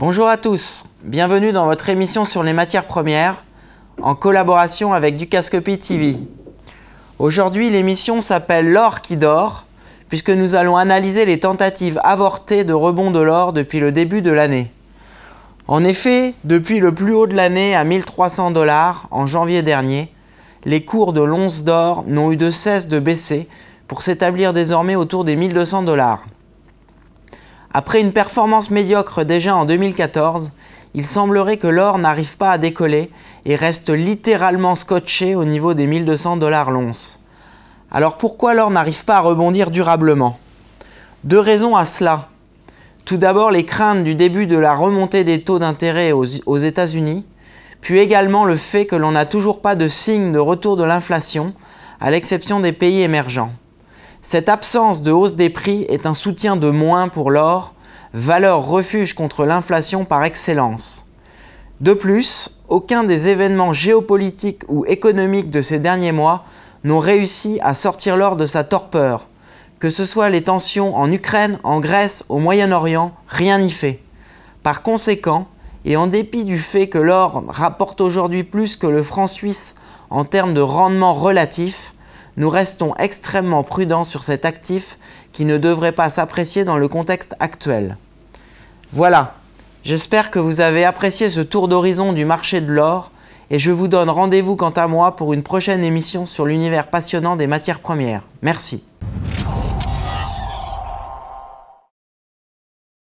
Bonjour à tous, bienvenue dans votre émission sur les matières premières en collaboration avec Ducascopy TV. Aujourd'hui, l'émission s'appelle L'or qui dort puisque nous allons analyser les tentatives avortées de rebond de l'or depuis le début de l'année. En effet, depuis le plus haut de l'année à 1300 dollars en janvier dernier, les cours de l'once d'or n'ont eu de cesse de baisser pour s'établir désormais autour des 1200 dollars. Après une performance médiocre déjà en 2014, il semblerait que l'or n'arrive pas à décoller et reste littéralement scotché au niveau des 1200 dollars l'once. Alors pourquoi l'or n'arrive pas à rebondir durablement Deux raisons à cela. Tout d'abord les craintes du début de la remontée des taux d'intérêt aux, aux États-Unis, puis également le fait que l'on n'a toujours pas de signe de retour de l'inflation, à l'exception des pays émergents. Cette absence de hausse des prix est un soutien de moins pour l'or, valeur refuge contre l'inflation par excellence. De plus, aucun des événements géopolitiques ou économiques de ces derniers mois n'ont réussi à sortir l'or de sa torpeur. Que ce soit les tensions en Ukraine, en Grèce, au Moyen-Orient, rien n'y fait. Par conséquent, et en dépit du fait que l'or rapporte aujourd'hui plus que le franc suisse en termes de rendement relatif, nous restons extrêmement prudents sur cet actif qui ne devrait pas s'apprécier dans le contexte actuel. Voilà, j'espère que vous avez apprécié ce tour d'horizon du marché de l'or et je vous donne rendez-vous quant à moi pour une prochaine émission sur l'univers passionnant des matières premières. Merci.